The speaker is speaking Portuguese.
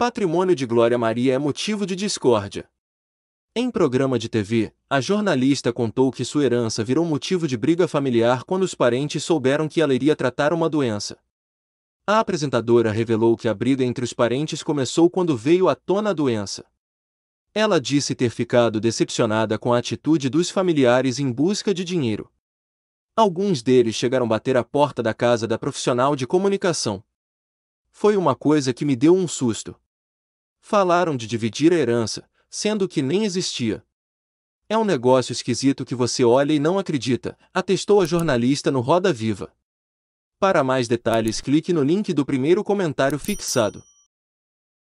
Patrimônio de Glória Maria é motivo de discórdia. Em programa de TV, a jornalista contou que sua herança virou motivo de briga familiar quando os parentes souberam que ela iria tratar uma doença. A apresentadora revelou que a briga entre os parentes começou quando veio à tona a doença. Ela disse ter ficado decepcionada com a atitude dos familiares em busca de dinheiro. Alguns deles chegaram a bater a porta da casa da profissional de comunicação. Foi uma coisa que me deu um susto. Falaram de dividir a herança, sendo que nem existia. É um negócio esquisito que você olha e não acredita, atestou a jornalista no Roda Viva. Para mais detalhes, clique no link do primeiro comentário fixado.